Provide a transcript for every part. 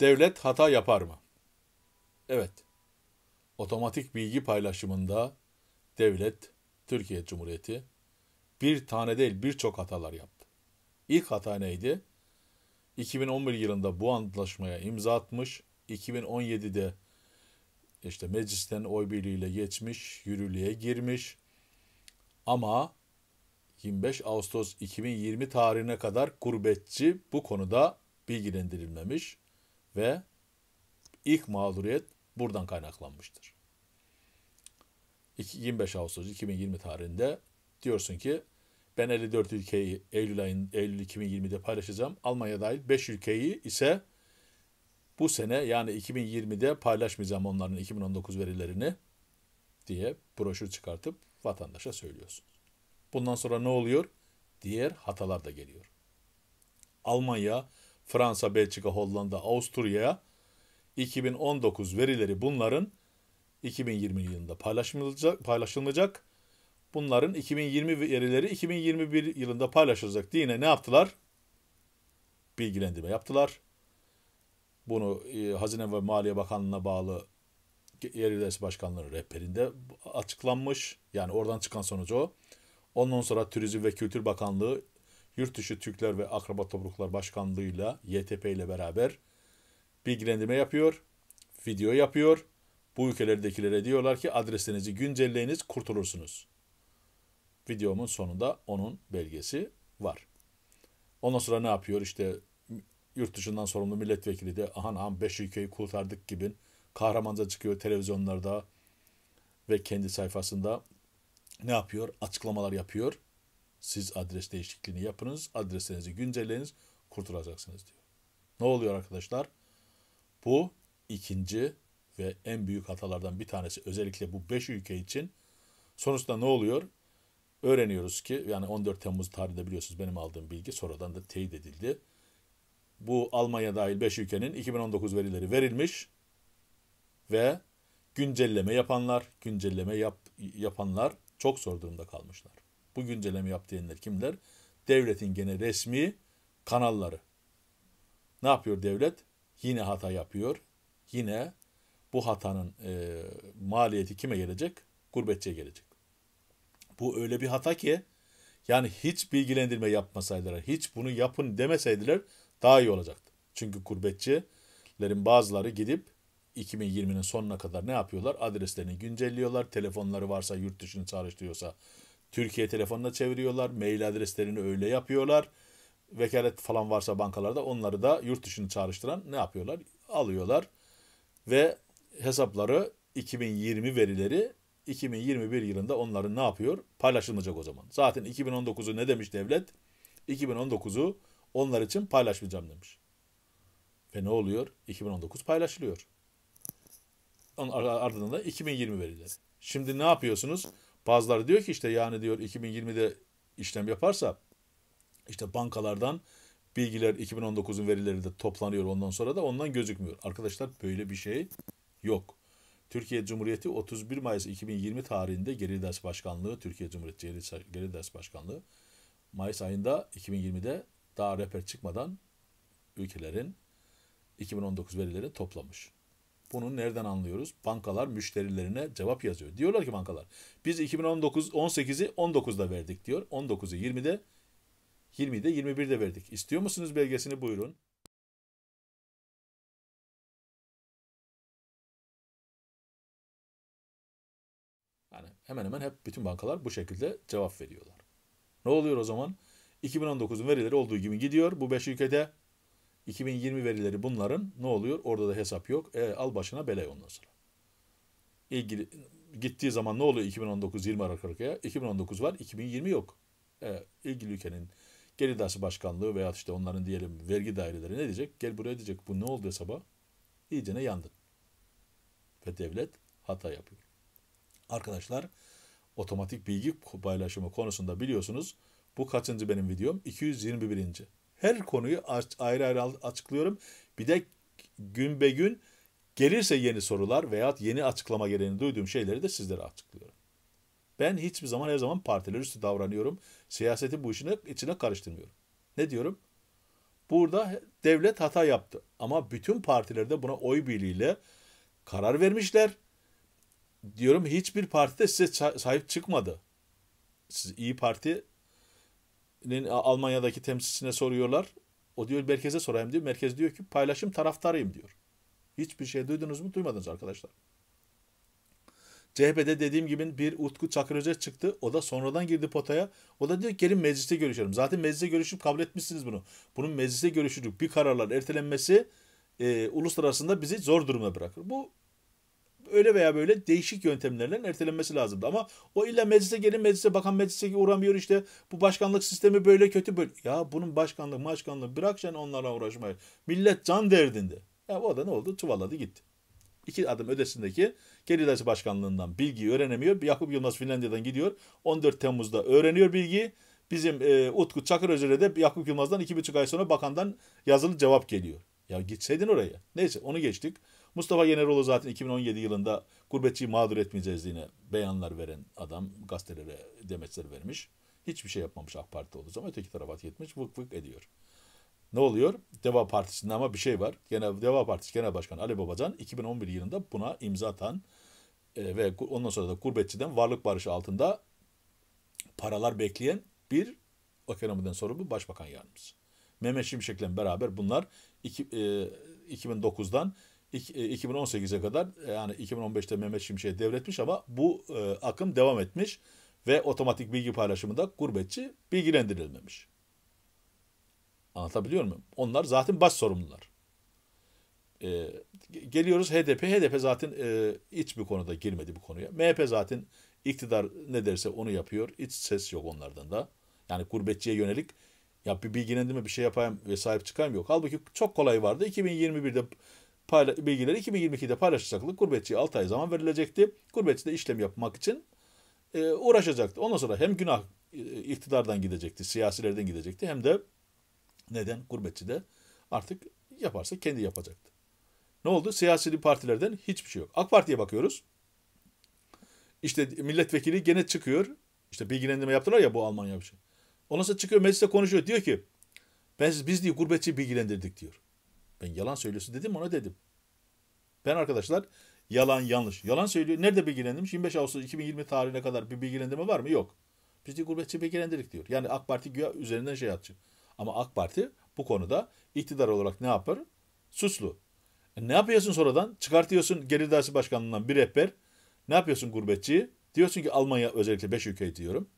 Devlet hata yapar mı? Evet. Otomatik bilgi paylaşımında devlet, Türkiye Cumhuriyeti bir tane değil birçok hatalar yaptı. İlk hata neydi? 2011 yılında bu anlaşmaya imza atmış, 2017'de işte meclisten oy birliğiyle geçmiş, yürürlüğe girmiş. Ama 25 Ağustos 2020 tarihine kadar gurbetçi bu konuda bilgilendirilmemiş. Ve ilk mağduriyet buradan kaynaklanmıştır. 25 Ağustos 2020 tarihinde diyorsun ki ben 54 ülkeyi Eylül ayın Eylül 2020'de paylaşacağım. Almanya dahil 5 ülkeyi ise bu sene yani 2020'de paylaşmayacağım onların 2019 verilerini diye broşür çıkartıp vatandaşa söylüyorsun. Bundan sonra ne oluyor? Diğer hatalar da geliyor. Almanya Fransa, Belçika, Hollanda, Avusturya'ya 2019 verileri bunların 2020 yılında paylaşılacak, paylaşılmayacak. Bunların 2020 verileri 2021 yılında paylaşılacak diye ne yaptılar? Bilgilendirme yaptılar. Bunu e, Hazine ve Maliye Bakanlığı'na bağlı yer idaresi başkanları rehberinde açıklanmış. Yani oradan çıkan sonucu o. Ondan sonra Turizm ve Kültür Bakanlığı Yurtdışı Türkler ve Akraba Topluluklar Başkanlığı'yla YTP ile beraber bilgilendirme yapıyor, video yapıyor. Bu ülkelerdekilere diyorlar ki adresinizi güncelleyiniz, kurtulursunuz. Videomun sonunda onun belgesi var. Ondan sonra ne yapıyor? İşte yurt dışından sorumlu milletvekili de ahan ahan beş ülkeyi kurtardık gibi kahramanca çıkıyor televizyonlarda ve kendi sayfasında ne yapıyor? Açıklamalar yapıyor. Siz adres değişikliğini yapınız, adresinizi güncelleyiniz, kurtulacaksınız diyor. Ne oluyor arkadaşlar? Bu ikinci ve en büyük hatalardan bir tanesi özellikle bu 5 ülke için. Sonuçta ne oluyor? Öğreniyoruz ki yani 14 Temmuz tarihinde biliyorsunuz benim aldığım bilgi sonradan da teyit edildi. Bu Almanya dahil 5 ülkenin 2019 verileri verilmiş ve güncelleme yapanlar, güncelleme yap, yapanlar çok zor durumda kalmışlar. Bu güncelleme yap kimler? Devletin gene resmi kanalları. Ne yapıyor devlet? Yine hata yapıyor. Yine bu hatanın e, maliyeti kime gelecek? Gurbetçiye gelecek. Bu öyle bir hata ki yani hiç bilgilendirme yapmasaydılar, hiç bunu yapın demeseydiler daha iyi olacaktı. Çünkü gurbetçilerin bazıları gidip 2020'nin sonuna kadar ne yapıyorlar? Adreslerini güncelliyorlar. Telefonları varsa, yurt dışını çağrıştırıyorsa Türkiye telefonuna çeviriyorlar. Mail adreslerini öyle yapıyorlar. Vekalet falan varsa bankalarda onları da yurt dışını çağrıştıran ne yapıyorlar? Alıyorlar ve hesapları 2020 verileri 2021 yılında onların ne yapıyor? Paylaşılmayacak o zaman. Zaten 2019'u ne demiş devlet? 2019'u onlar için paylaşmayacağım demiş. Ve ne oluyor? 2019 paylaşılıyor. Onun ardından da 2020 verileri. Şimdi ne yapıyorsunuz? Bazıları diyor ki işte yani diyor 2020'de işlem yaparsa işte bankalardan bilgiler 2019'un verileri de toplanıyor ondan sonra da ondan gözükmüyor. Arkadaşlar böyle bir şey yok. Türkiye Cumhuriyeti 31 Mayıs 2020 tarihinde Geri Ders Başkanlığı, Türkiye Cumhuriyeti Geri Ders Başkanlığı Mayıs ayında 2020'de daha reper çıkmadan ülkelerin 2019 verileri toplamış. Bunu nereden anlıyoruz? Bankalar müşterilerine cevap yazıyor. Diyorlar ki bankalar biz 2019 18'i 19'da verdik diyor. 19'u 20'de 20'de 21'de verdik. İstiyor musunuz belgesini buyurun. Yani hemen hemen hep bütün bankalar bu şekilde cevap veriyorlar. Ne oluyor o zaman? 2019'un verileri olduğu gibi gidiyor. Bu 5 ülkede 2020 verileri bunların ne oluyor? Orada da hesap yok. E, al başına bela ondan sonra. İlgili, e, gittiği zaman ne oluyor 2019-20 arka arkaya? 2019 var, 2020 yok. E, ilgili ülkenin gelir dairesi başkanlığı veya işte onların diyelim vergi daireleri ne diyecek? Gel buraya diyecek bu ne oldu hesaba? İyicene yandın. Ve devlet hata yapıyor. Arkadaşlar otomatik bilgi paylaşımı konusunda biliyorsunuz bu kaçıncı benim videom? 221 her konuyu ayrı ayrı açıklıyorum. Bir de gün be gün gelirse yeni sorular veyahut yeni açıklama gereğini duyduğum şeyleri de sizlere açıklıyorum. Ben hiçbir zaman her zaman partiler üstü davranıyorum. Siyaseti bu işine içine karıştırmıyorum. Ne diyorum? Burada devlet hata yaptı. Ama bütün partiler de buna oy birliğiyle karar vermişler. Diyorum hiçbir parti de size sahip çıkmadı. Siz iyi Parti Almanya'daki temsilcisine soruyorlar. O diyor merkeze sorayım diyor. Merkez diyor ki paylaşım taraftarıyım diyor. Hiçbir şey duydunuz mu? Duymadınız arkadaşlar. CHP'de dediğim gibi bir Utku Çakıröze çıktı. O da sonradan girdi potaya. O da diyor gelin mecliste görüşelim. Zaten mecliste görüşüp kabul etmişsiniz bunu. Bunun mecliste görüşülüp bir kararlar ertelenmesi e, uluslararasında bizi zor duruma bırakır. Bu öyle veya böyle değişik yöntemlerle ertelenmesi lazımdı. Ama o illa meclise gelin meclise bakan meclise uğramıyor işte bu başkanlık sistemi böyle kötü böyle. Ya bunun başkanlık başkanlığı bırak sen onlarla uğraşmayı. Millet can derdinde. Ya o da ne oldu? Çuvalladı gitti. İki adım ötesindeki Gerilası Başkanlığından bilgiyi öğrenemiyor. Yakup Yılmaz Finlandiya'dan gidiyor. 14 Temmuz'da öğreniyor bilgiyi. Bizim e, Utku Çakırözer'e de Yakup Yılmaz'dan iki buçuk ay sonra bakandan yazılı cevap geliyor. Ya gitseydin oraya. Neyse onu geçtik. Mustafa Yeneroğlu zaten 2017 yılında gurbetçiyi mağdur etmeyeceğiz yine beyanlar veren adam gazetelere demetler vermiş. Hiçbir şey yapmamış AK Parti olduğu zaman öteki tarafa gitmiş vık vık ediyor. Ne oluyor? Deva Partisi'nde ama bir şey var. Genel Deva Partisi Genel Başkanı Ali Babacan 2011 yılında buna imza atan e, ve ondan sonra da gurbetçiden varlık barışı altında paralar bekleyen bir ekonomiden sorumlu başbakan yardımcısı. Mehmet Şimşek'le beraber bunlar iki, e, 2009'dan 2018'e kadar e, yani 2015'te Mehmet Şimşek'e devretmiş ama bu e, akım devam etmiş ve otomatik bilgi paylaşımında gurbetçi bilgilendirilmemiş. Anlatabiliyor muyum? Onlar zaten baş sorumlular. E, geliyoruz HDP. HDP zaten e, iç bir konuda girmedi bu konuya. MHP zaten iktidar ne derse onu yapıyor. hiç ses yok onlardan da. Yani gurbetçiye yönelik ya bir bilgilendirme bir şey yapayım ve sahip çıkayım yok. Halbuki çok kolay vardı. 2021'de payla- bilgileri 2022'de paylaşacaklık gurbetçiye 6 ay zaman verilecekti. Gurbetçi de işlem yapmak için e, uğraşacaktı. Ondan sonra hem günah e, iktidardan gidecekti, siyasilerden gidecekti hem de neden gurbetçi de artık yaparsa kendi yapacaktı. Ne oldu? Siyasi partilerden hiçbir şey yok. AK Parti'ye bakıyoruz. İşte milletvekili gene çıkıyor. İşte bilgilendirme yaptılar ya bu Almanya bir şey. Ondan sonra çıkıyor mecliste konuşuyor. Diyor ki ben siz, biz diye gurbetçi bilgilendirdik diyor. Ben yalan söylüyorsun dedim ona dedim. Ben arkadaşlar yalan yanlış. Yalan söylüyor. Nerede bilgilendirmiş? 25 Ağustos 2020 tarihine kadar bir bilgilendirme var mı? Yok. Biz de gurbetçi bilgilendirdik diyor. Yani AK Parti güya üzerinden şey atıyor. Ama AK Parti bu konuda iktidar olarak ne yapar? Suslu. E ne yapıyorsun sonradan? Çıkartıyorsun Gelir Dersi Başkanlığından bir rehber. Ne yapıyorsun gurbetçiyi? Diyorsun ki Almanya özellikle 5 ülkeyi diyorum.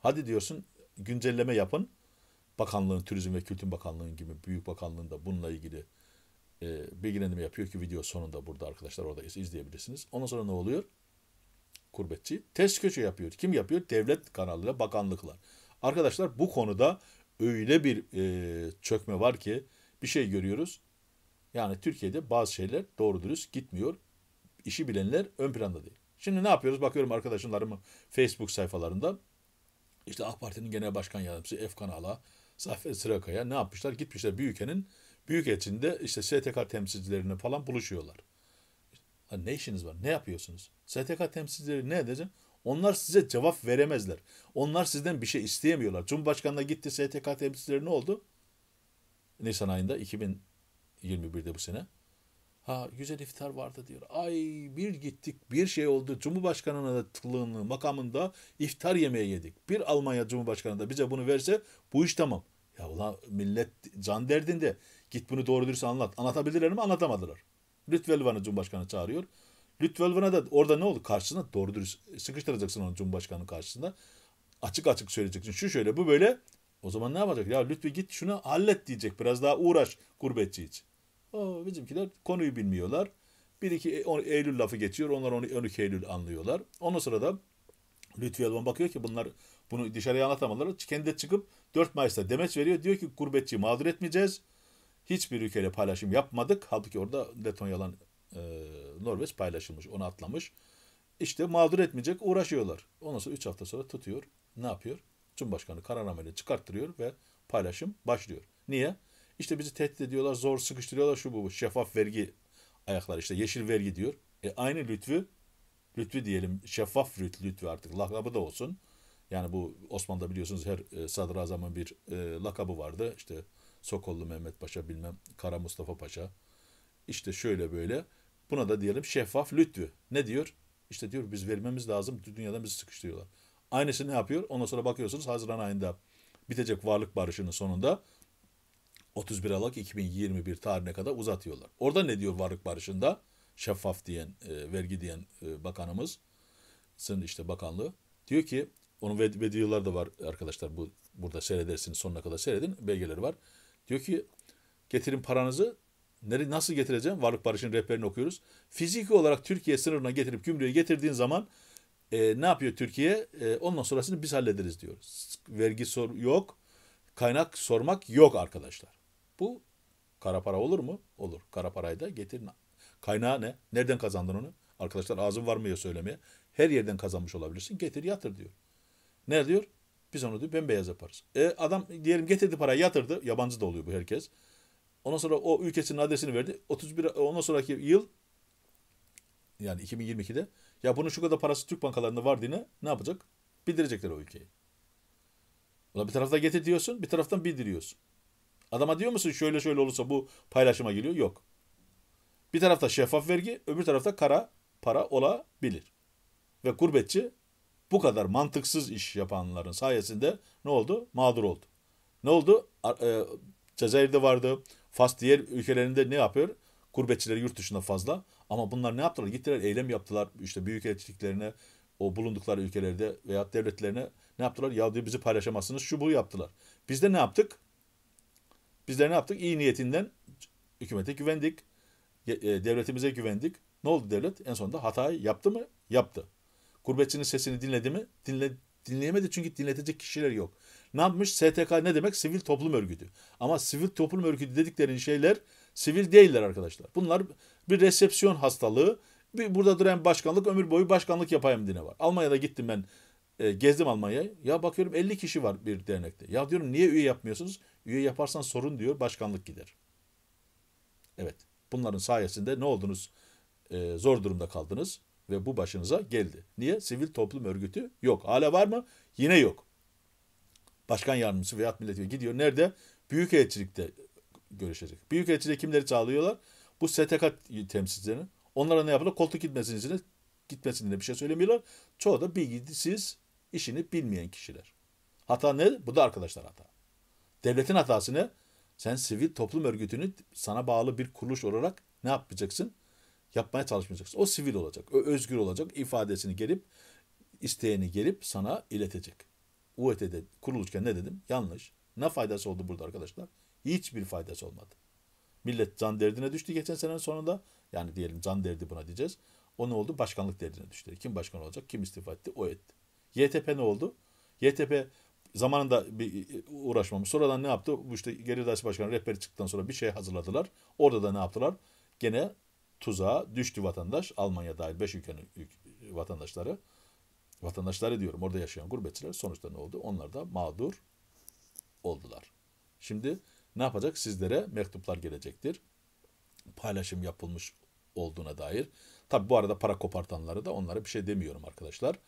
Hadi diyorsun güncelleme yapın. Bakanlığın, Turizm ve Kültür Bakanlığı gibi büyük bakanlığında bununla ilgili e, bilgilendirme yapıyor ki video sonunda burada arkadaşlar orada izleyebilirsiniz. Ondan sonra ne oluyor? Kurbetçi test köşe yapıyor. Kim yapıyor? Devlet kanalıyla bakanlıklar. Arkadaşlar bu konuda öyle bir e, çökme var ki bir şey görüyoruz. Yani Türkiye'de bazı şeyler doğru dürüst gitmiyor. İşi bilenler ön planda değil. Şimdi ne yapıyoruz? Bakıyorum arkadaşlarımın Facebook sayfalarında. İşte AK Parti'nin Genel Başkan Yardımcısı Efkan Ala, Zafer Sırakaya ne yapmışlar? Gitmişler büyük etinde işte STK temsilcilerini falan buluşuyorlar. ne işiniz var? Ne yapıyorsunuz? STK temsilcileri ne edecek? Onlar size cevap veremezler. Onlar sizden bir şey isteyemiyorlar. Cumhurbaşkanı gitti STK temsilcileri ne oldu? Nisan ayında 2021'de bu sene. Ha güzel iftar vardı diyor. Ay bir gittik bir şey oldu. Cumhurbaşkanı'nın makamında iftar yemeği yedik. Bir Almanya Cumhurbaşkanı da bize bunu verse bu iş tamam. Ya ulan millet can derdinde. Git bunu doğru dürüst anlat. Anlatabilirler mi? Anlatamadılar. Lütfelvan'ı Cumhurbaşkanı çağırıyor. Lütfelvan'a da orada ne oldu? Karşısında doğru dürüst sıkıştıracaksın onu Cumhurbaşkanı karşısında. Açık açık söyleyeceksin. Şu şöyle bu böyle. O zaman ne yapacak? Ya Lütfi git şunu hallet diyecek. Biraz daha uğraş gurbetçi için. Aa, bizimkiler konuyu bilmiyorlar. bir iki e, Eylül lafı geçiyor. Onlar onu 12 Eylül anlıyorlar. Ondan sonra da Lütfi Elvan bakıyor ki bunlar bunu dışarıya anlatamadılar. Kendi çıkıp 4 Mayıs'ta demet veriyor. Diyor ki gurbetçi mağdur etmeyeceğiz. Hiçbir ülkeyle paylaşım yapmadık. Halbuki orada Letonya'lan e, Norveç paylaşılmış. Onu atlamış. İşte mağdur etmeyecek uğraşıyorlar. Ondan sonra 3 hafta sonra tutuyor. Ne yapıyor? Cumhurbaşkanı kararnameyle çıkarttırıyor ve paylaşım başlıyor. Niye? İşte bizi tehdit ediyorlar, zor sıkıştırıyorlar şu bu. bu. Şeffaf vergi ayaklar işte yeşil vergi diyor. E aynı lütfü, lütfü diyelim şeffaf lütfü artık lakabı da olsun. Yani bu Osmanlı'da biliyorsunuz her e, sadrazamın bir e, lakabı vardı. İşte Sokollu Mehmet Paşa bilmem Kara Mustafa Paşa. İşte şöyle böyle. Buna da diyelim şeffaf lütfü. Ne diyor? İşte diyor biz vermemiz lazım. Dünyadan bizi sıkıştırıyorlar. Aynısı ne yapıyor? Ondan sonra bakıyorsunuz Haziran ayında bitecek varlık barışının sonunda 31 Aralık 2021 tarihine kadar uzatıyorlar. Orada ne diyor varlık barışında? Şeffaf diyen, e, vergi diyen e, bakanımız, sın işte bakanlığı diyor ki onun videoları da var arkadaşlar bu burada seyredersiniz sonuna kadar seyredin belgeleri var. Diyor ki getirin paranızı Nere, nasıl getireceğim? Varlık Barış'ın rehberini okuyoruz. Fiziki olarak Türkiye sınırına getirip gümrüğe getirdiğin zaman e, ne yapıyor Türkiye? E, ondan sonrasını biz hallederiz diyor Vergi sor yok, kaynak sormak yok arkadaşlar. Bu kara para olur mu? Olur. Kara parayı da getirin. Kaynağı ne? Nereden kazandın onu? Arkadaşlar ağzım varmıyor söylemeye. Her yerden kazanmış olabilirsin. Getir yatır diyor. Ne diyor? Biz onu diyor bembeyaz yaparız. E adam diyelim getirdi parayı yatırdı. Yabancı da oluyor bu herkes. Ondan sonra o ülkesinin adresini verdi. 31 ondan sonraki yıl yani 2022'de ya bunun şu kadar parası Türk bankalarında var diye ne yapacak? Bildirecekler o ülkeyi. Ulan bir tarafta getir diyorsun, bir taraftan bildiriyorsun. Adama diyor musun şöyle şöyle olursa bu paylaşıma geliyor? Yok. Bir tarafta şeffaf vergi, öbür tarafta kara para olabilir. Ve gurbetçi bu kadar mantıksız iş yapanların sayesinde ne oldu? Mağdur oldu. Ne oldu? E, Cezayir'de vardı. Fas diğer ülkelerinde ne yapıyor? Gurbetçileri yurt dışında fazla. Ama bunlar ne yaptılar? Gittiler eylem yaptılar. İşte büyük elçiliklerine, o bulundukları ülkelerde veya devletlerine ne yaptılar? Ya diyor bizi paylaşamazsınız. Şu bu yaptılar. Biz de ne yaptık? Bizler ne yaptık? İyi niyetinden hükümete güvendik. E, devletimize güvendik. Ne oldu devlet? En sonunda hatayı yaptı mı? Yaptı. Gurbetçinin sesini dinledi mi? Dinle, dinleyemedi çünkü dinletecek kişiler yok. Ne yapmış? STK ne demek? Sivil toplum örgütü. Ama sivil toplum örgütü dedikleri şeyler sivil değiller arkadaşlar. Bunlar bir resepsiyon hastalığı. Bir burada duran başkanlık ömür boyu başkanlık yapayım dine var. Almanya'da gittim ben e, gezdim Almanya'yı. Ya bakıyorum 50 kişi var bir dernekte. Ya diyorum niye üye yapmıyorsunuz? Üye yaparsan sorun diyor, başkanlık gider. Evet, bunların sayesinde ne oldunuz? E, zor durumda kaldınız ve bu başınıza geldi. Niye? Sivil toplum örgütü yok. Hala var mı? Yine yok. Başkan yardımcısı veyahut milletvekili gidiyor. Nerede? Büyük Büyükelçilikte görüşecek. Büyük Büyükelçiliğe kimleri çağırıyorlar? Bu STK temsilcilerini. Onlara ne yapıyorlar? Koltuk gitmesin diye bir şey söylemiyorlar. Çoğu da bilgisiz, işini bilmeyen kişiler. Hata ne? Bu da arkadaşlar hata devletin hatasını sen sivil toplum örgütünü sana bağlı bir kuruluş olarak ne yapacaksın? Yapmaya çalışmayacaksın. O sivil olacak. O özgür olacak. ifadesini gelip isteğini gelip sana iletecek. UET'de kuruluşken ne dedim? Yanlış. Ne faydası oldu burada arkadaşlar? Hiçbir faydası olmadı. Millet can derdine düştü geçen senenin sonunda. Yani diyelim can derdi buna diyeceğiz. O ne oldu? Başkanlık derdine düştü. Kim başkan olacak? Kim istifa etti? O etti. YTP ne oldu? YTP zamanında bir e, uğraşmamış. Sonradan ne yaptı? Bu işte Geri Dairesi Başkanı rehberi çıktıktan sonra bir şey hazırladılar. Orada da ne yaptılar? Gene tuzağa düştü vatandaş. Almanya dahil 5 ülkenin vatandaşları. Vatandaşları diyorum orada yaşayan gurbetçiler sonuçta ne oldu? Onlar da mağdur oldular. Şimdi ne yapacak? Sizlere mektuplar gelecektir. Paylaşım yapılmış olduğuna dair. Tabi bu arada para kopartanları da onlara bir şey demiyorum arkadaşlar.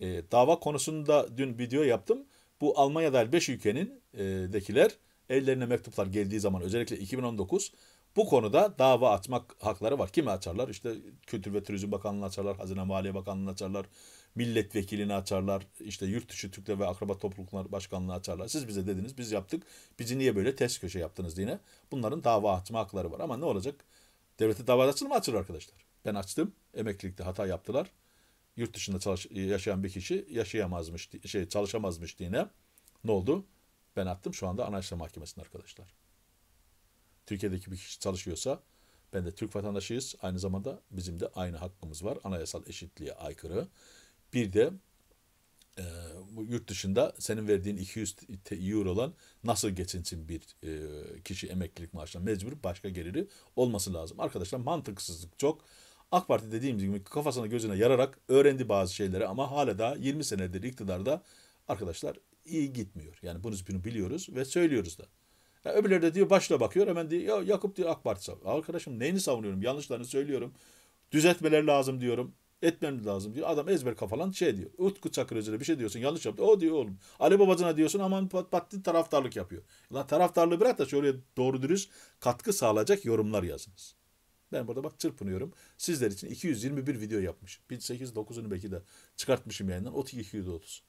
E, dava konusunda dün video yaptım bu Almanya 5 ülkenindekiler ellerine mektuplar geldiği zaman özellikle 2019 bu konuda dava açmak hakları var. Kimi açarlar? İşte Kültür ve Turizm Bakanlığı'nı açarlar, Hazine Maliye Bakanlığı'nı açarlar, milletvekilini açarlar, işte yurt dışı Türkler ve akraba topluluklar başkanlığını açarlar. Siz bize dediniz, biz yaptık. Bizi niye böyle ters köşe yaptınız diye. Bunların dava açma hakları var. Ama ne olacak? Devlete dava açılır mı? Açılır arkadaşlar. Ben açtım. Emeklilikte hata yaptılar yurt dışında çalış, yaşayan bir kişi yaşayamazmış, şey çalışamazmış dine ne oldu? Ben attım şu anda Anayasa Mahkemesi'nde arkadaşlar. Türkiye'deki bir kişi çalışıyorsa ben de Türk vatandaşıyız. Aynı zamanda bizim de aynı hakkımız var. Anayasal eşitliğe aykırı. Bir de e, bu yurt dışında senin verdiğin 200 euro olan nasıl geçinsin bir e, kişi emeklilik maaşına mecbur başka geliri olması lazım. Arkadaşlar mantıksızlık çok. AK Parti dediğimiz gibi kafasına gözüne yararak öğrendi bazı şeyleri ama hala da 20 senedir iktidarda arkadaşlar iyi gitmiyor. Yani bunu, bunu biliyoruz ve söylüyoruz da. Yani öbürleri de diyor başla bakıyor hemen diyor ya Yakup diyor AK Parti savunuyor. Arkadaşım neyini savunuyorum yanlışlarını söylüyorum. Düzeltmeler lazım diyorum. Etmem lazım diyor. Adam ezber kafalan şey diyor. Utku Çakır Özer'e bir şey diyorsun yanlış yaptı. O diyor oğlum. Ali Babacan'a diyorsun aman parti taraftarlık yapıyor. Lan taraftarlığı bırak da şöyle doğru dürüst katkı sağlayacak yorumlar yazınız. Ben burada bak çırpınıyorum. Sizler için 221 video yapmış. 1809'unu belki de çıkartmışım yayından. O 230.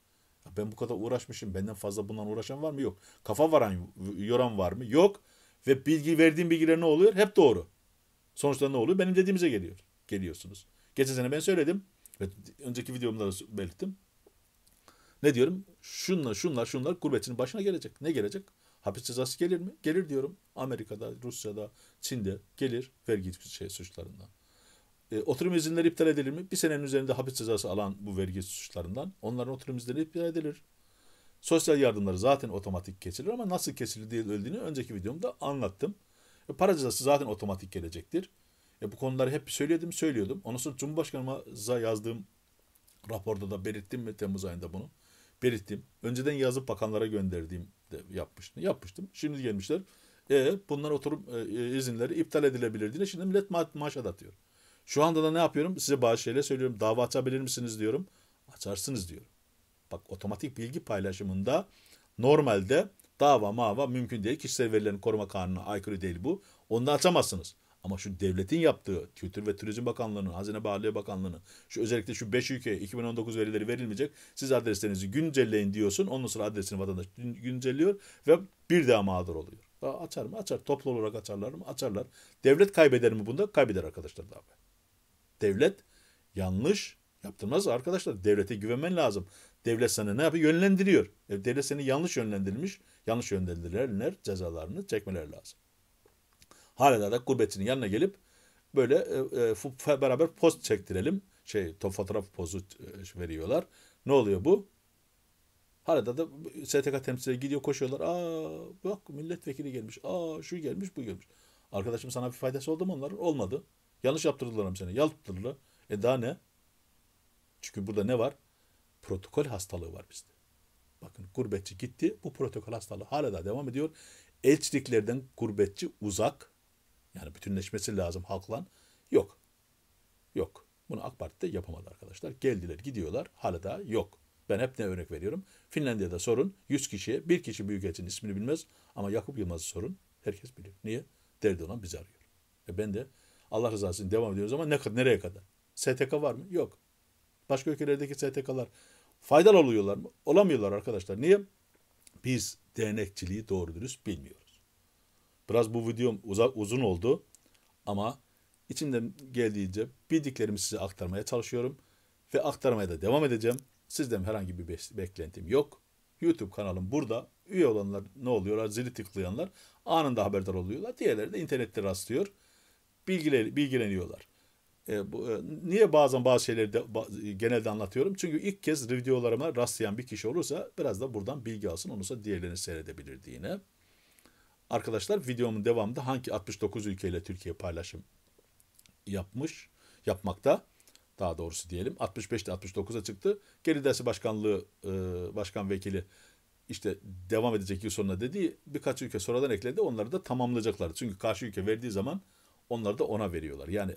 Ben bu kadar uğraşmışım. Benden fazla bundan uğraşan var mı? Yok. Kafa varan, yoran var mı? Yok. Ve bilgi verdiğim bilgiler ne oluyor? Hep doğru. Sonuçta ne oluyor? Benim dediğimize geliyor. Geliyorsunuz. Geçen sene ben söyledim. Ve önceki videomda da belirttim. Ne diyorum? Şunlar, şunlar, şunlar kurbetin başına gelecek. Ne gelecek? Hapis cezası gelir mi? Gelir diyorum. Amerika'da, Rusya'da, Çin'de gelir vergi şey suçlarından. E, oturum izinleri iptal edilir mi? Bir senenin üzerinde hapis cezası alan bu vergi suçlarından onların oturum izinleri iptal edilir. Sosyal yardımları zaten otomatik kesilir ama nasıl kesilir öldüğünü önceki videomda anlattım. E, para cezası zaten otomatik gelecektir. E, bu konuları hep söyledim, söylüyordum. Ondan sonra Cumhurbaşkanımıza yazdığım raporda da belirttim mi Temmuz ayında bunu? Belirttim. Önceden yazıp bakanlara gönderdiğim de yapmıştım. yapmıştım. Şimdi gelmişler. E, bunlar oturum e, e, izinleri iptal edilebilir diye. Şimdi millet ma maaş adatıyor. Şu anda da ne yapıyorum? Size bazı şeyler söylüyorum. Dava açabilir misiniz diyorum. Açarsınız diyorum. Bak otomatik bilgi paylaşımında normalde dava mava mümkün değil. Kişisel verilerin koruma kanunu aykırı değil bu. Onu da açamazsınız. Ama şu devletin yaptığı Kültür ve Turizm Bakanlığı'nın, Hazine Bahariye Bakanlığı'nın şu özellikle şu 5 ülke 2019 verileri verilmeyecek. Siz adreslerinizi güncelleyin diyorsun. Ondan sonra adresini vatandaş güncelliyor ve bir daha mağdur oluyor. açar mı? Açar. Toplu olarak açarlar mı? Açarlar. Devlet kaybeder mi bunda? Kaybeder arkadaşlar daha. Devlet yanlış yaptırmaz arkadaşlar. Devlete güvenmen lazım. Devlet sana ne yapıyor? Yönlendiriyor. E, devlet seni yanlış yönlendirilmiş. Yanlış yönlendirenler cezalarını çekmeler lazım. Hala da gurbetçinin yanına gelip böyle e, e, beraber poz çektirelim. Şey to, fotoğraf pozu e, veriyorlar. Ne oluyor bu? Hala da STK temsilcileri gidiyor koşuyorlar. Aa bak milletvekili gelmiş. Aa şu gelmiş bu gelmiş. Arkadaşım sana bir faydası oldu mu onların? Olmadı. Yanlış yaptırdılar mı seni? Yaptırdılar. E daha ne? Çünkü burada ne var? Protokol hastalığı var bizde. Bakın gurbetçi gitti. Bu protokol hastalığı hala da devam ediyor. Elçiliklerden gurbetçi uzak yani bütünleşmesi lazım halkla. Yok. Yok. Bunu AK Parti de yapamadı arkadaşlar. Geldiler gidiyorlar hala da yok. Ben hep ne örnek veriyorum? Finlandiya'da sorun 100 kişiye bir kişi büyükelçinin ismini bilmez ama Yakup Yılmaz'ı sorun herkes biliyor. Niye? Derdi olan bizi arıyor. E ben de Allah rızası için devam ediyoruz ama ne, nereye kadar? STK var mı? Yok. Başka ülkelerdeki STK'lar faydalı oluyorlar mı? Olamıyorlar arkadaşlar. Niye? Biz dernekçiliği doğru dürüst bilmiyoruz. Biraz bu videom uzak, uzun oldu ama içimden geldiğince bildiklerimi size aktarmaya çalışıyorum ve aktarmaya da devam edeceğim. Sizden herhangi bir beklentim yok. YouTube kanalım burada. Üye olanlar ne oluyorlar? Zili tıklayanlar anında haberdar oluyorlar. Diğerleri de internette rastlıyor. Bilgiler, bilgileniyorlar. E, bu, e, niye bazen bazı şeyleri de ba, genelde anlatıyorum? Çünkü ilk kez videolarıma rastlayan bir kişi olursa biraz da buradan bilgi alsın. Onursa diğerlerini seyredebilirdiğine. Arkadaşlar videomun devamında hangi 69 ülkeyle Türkiye paylaşım yapmış, yapmakta daha doğrusu diyelim. 65'te 69'a çıktı. Geri başkanlığı e, başkan vekili işte devam edecek yıl sonuna dediği birkaç ülke sonradan ekledi. Onları da tamamlayacaklar. Çünkü karşı ülke verdiği zaman onları da ona veriyorlar. Yani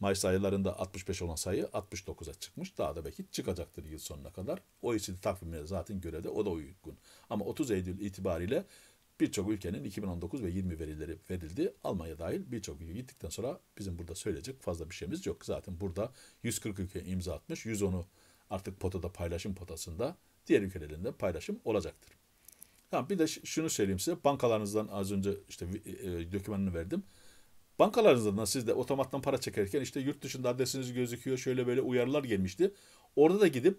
Mayıs aylarında 65 olan sayı 69'a çıkmış. Daha da belki çıkacaktır yıl sonuna kadar. OECD takvimine zaten göre de o da uygun. Ama 30 Eylül itibariyle birçok ülkenin 2019 ve 20 verileri verildi. Almanya dahil birçok ülke gittikten sonra bizim burada söyleyecek fazla bir şeyimiz yok. Zaten burada 140 ülke imza atmış. 110'u artık potada paylaşım potasında diğer ülkelerin de paylaşım olacaktır. Tamam bir de şunu söyleyeyim size. Bankalarınızdan az önce işte e, e, dokümanını verdim. Bankalarınızdan siz de otomattan para çekerken işte yurt dışında adresiniz gözüküyor. Şöyle böyle uyarılar gelmişti. Orada da gidip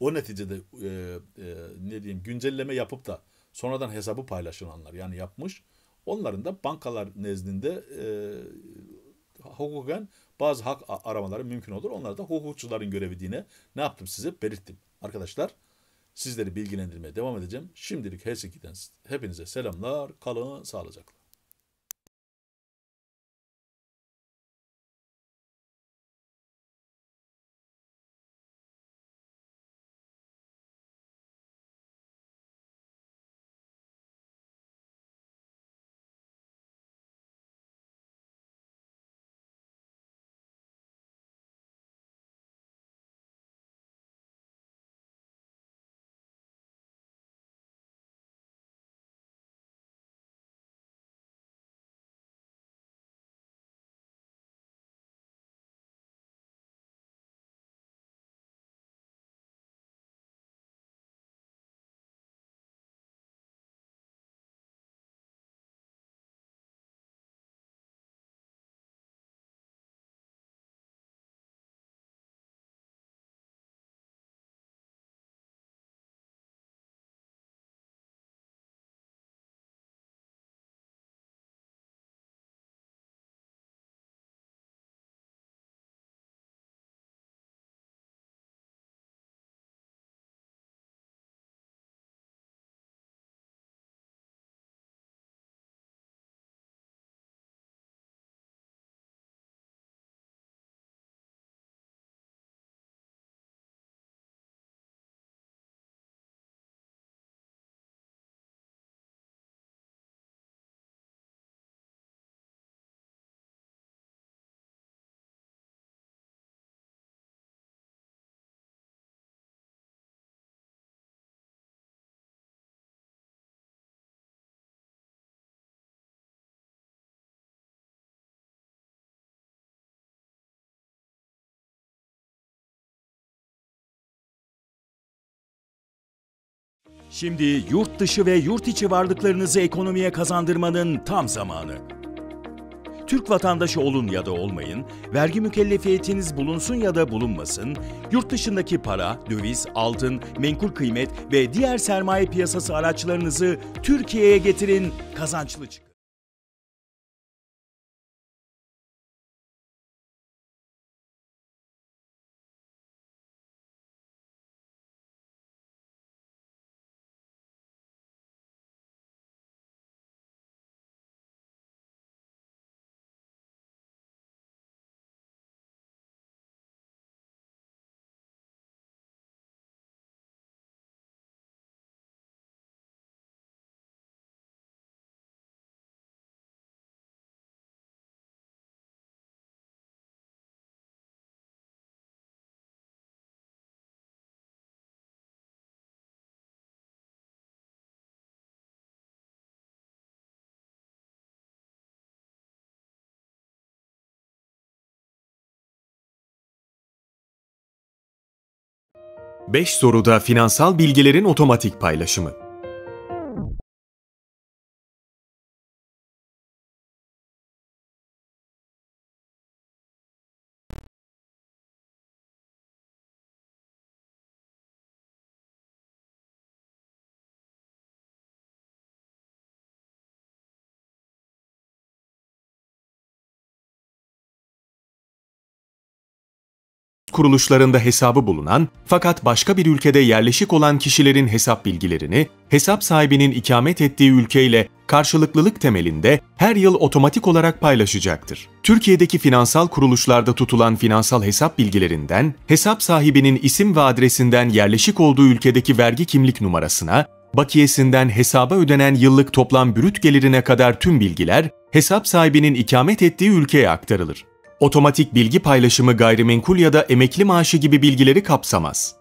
o neticede e, e, ne diyeyim güncelleme yapıp da sonradan hesabı paylaşılanlar yani yapmış. Onların da bankalar nezdinde e, hukuken bazı hak aramaları mümkün olur. Onlar da hukukçuların görevi diye ne yaptım size belirttim. Arkadaşlar sizleri bilgilendirmeye devam edeceğim. Şimdilik Helsinki'den hepinize selamlar. Kalın sağlıcakla. Şimdi yurt dışı ve yurt içi varlıklarınızı ekonomiye kazandırmanın tam zamanı. Türk vatandaşı olun ya da olmayın, vergi mükellefiyetiniz bulunsun ya da bulunmasın, yurt dışındaki para, döviz, altın, menkul kıymet ve diğer sermaye piyasası araçlarınızı Türkiye'ye getirin, kazançlı çıkın. 5 soruda finansal bilgilerin otomatik paylaşımı. kuruluşlarında hesabı bulunan fakat başka bir ülkede yerleşik olan kişilerin hesap bilgilerini hesap sahibinin ikamet ettiği ülkeyle karşılıklılık temelinde her yıl otomatik olarak paylaşacaktır. Türkiye'deki finansal kuruluşlarda tutulan finansal hesap bilgilerinden hesap sahibinin isim ve adresinden yerleşik olduğu ülkedeki vergi kimlik numarasına, bakiyesinden hesaba ödenen yıllık toplam brüt gelirine kadar tüm bilgiler hesap sahibinin ikamet ettiği ülkeye aktarılır. Otomatik bilgi paylaşımı gayrimenkul ya da emekli maaşı gibi bilgileri kapsamaz.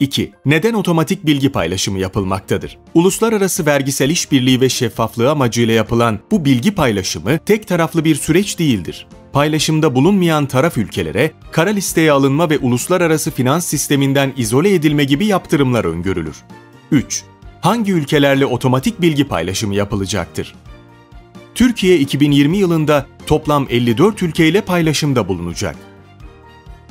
2. Neden otomatik bilgi paylaşımı yapılmaktadır? Uluslararası vergisel işbirliği ve şeffaflığı amacıyla yapılan bu bilgi paylaşımı tek taraflı bir süreç değildir. Paylaşımda bulunmayan taraf ülkelere kara listeye alınma ve uluslararası finans sisteminden izole edilme gibi yaptırımlar öngörülür. 3. Hangi ülkelerle otomatik bilgi paylaşımı yapılacaktır? Türkiye 2020 yılında toplam 54 ülkeyle paylaşımda bulunacak.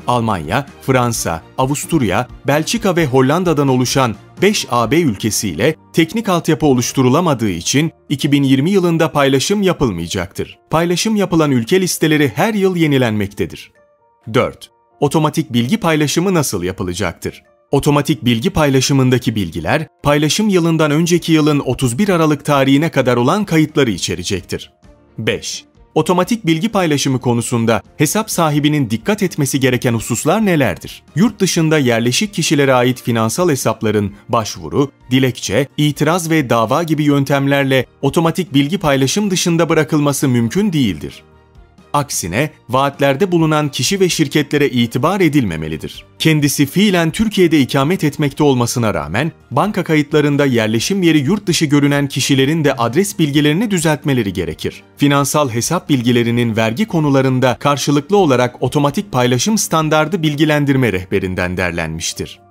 Almanya, Fransa, Avusturya, Belçika ve Hollanda'dan oluşan 5 AB ülkesiyle teknik altyapı oluşturulamadığı için 2020 yılında paylaşım yapılmayacaktır. Paylaşım yapılan ülke listeleri her yıl yenilenmektedir. 4. Otomatik bilgi paylaşımı nasıl yapılacaktır? Otomatik bilgi paylaşımındaki bilgiler, paylaşım yılından önceki yılın 31 Aralık tarihine kadar olan kayıtları içerecektir. 5. Otomatik bilgi paylaşımı konusunda hesap sahibinin dikkat etmesi gereken hususlar nelerdir? Yurt dışında yerleşik kişilere ait finansal hesapların başvuru, dilekçe, itiraz ve dava gibi yöntemlerle otomatik bilgi paylaşım dışında bırakılması mümkün değildir. Aksine vaatlerde bulunan kişi ve şirketlere itibar edilmemelidir. Kendisi fiilen Türkiye'de ikamet etmekte olmasına rağmen banka kayıtlarında yerleşim yeri yurt dışı görünen kişilerin de adres bilgilerini düzeltmeleri gerekir. Finansal hesap bilgilerinin vergi konularında karşılıklı olarak otomatik paylaşım standardı bilgilendirme rehberinden derlenmiştir.